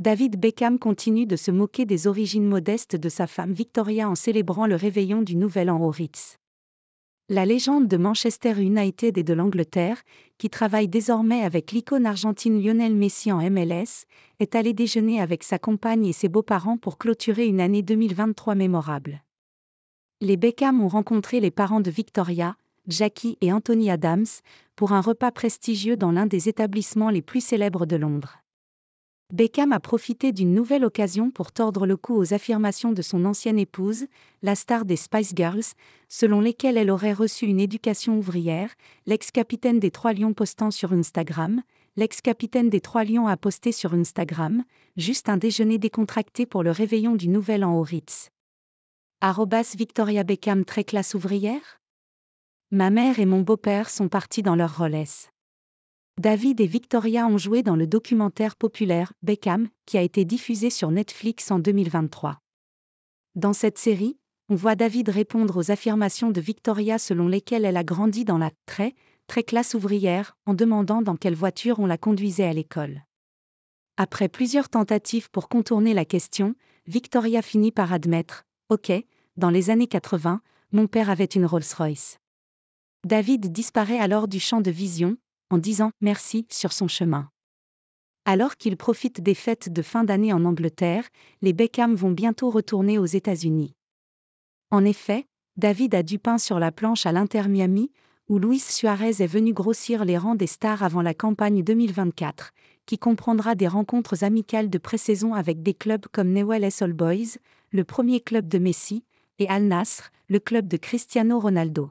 David Beckham continue de se moquer des origines modestes de sa femme Victoria en célébrant le réveillon du Nouvel An au Ritz. La légende de Manchester United et de l'Angleterre, qui travaille désormais avec l'icône argentine Lionel Messi en MLS, est allée déjeuner avec sa compagne et ses beaux-parents pour clôturer une année 2023 mémorable. Les Beckham ont rencontré les parents de Victoria, Jackie et Anthony Adams, pour un repas prestigieux dans l'un des établissements les plus célèbres de Londres. Beckham a profité d'une nouvelle occasion pour tordre le cou aux affirmations de son ancienne épouse, la star des Spice Girls, selon lesquelles elle aurait reçu une éducation ouvrière, l'ex-capitaine des Trois Lions postant sur Instagram, l'ex-capitaine des Trois Lions a posté sur Instagram, juste un déjeuner décontracté pour le réveillon du Nouvel An au Ritz. Arrobas Victoria Beckham très classe ouvrière Ma mère et mon beau-père sont partis dans leur relais. David et Victoria ont joué dans le documentaire populaire Beckham, qui a été diffusé sur Netflix en 2023. Dans cette série, on voit David répondre aux affirmations de Victoria selon lesquelles elle a grandi dans la très, très classe ouvrière, en demandant dans quelle voiture on la conduisait à l'école. Après plusieurs tentatives pour contourner la question, Victoria finit par admettre Ok, dans les années 80, mon père avait une Rolls-Royce. David disparaît alors du champ de vision, en disant merci sur son chemin. Alors qu'il profite des fêtes de fin d'année en Angleterre, les Beckham vont bientôt retourner aux États-Unis. En effet, David a du pain sur la planche à l'Inter Miami, où Luis Suarez est venu grossir les rangs des stars avant la campagne 2024, qui comprendra des rencontres amicales de pré-saison avec des clubs comme Newell's Old Boys, le premier club de Messi, et Al Nasr, le club de Cristiano Ronaldo.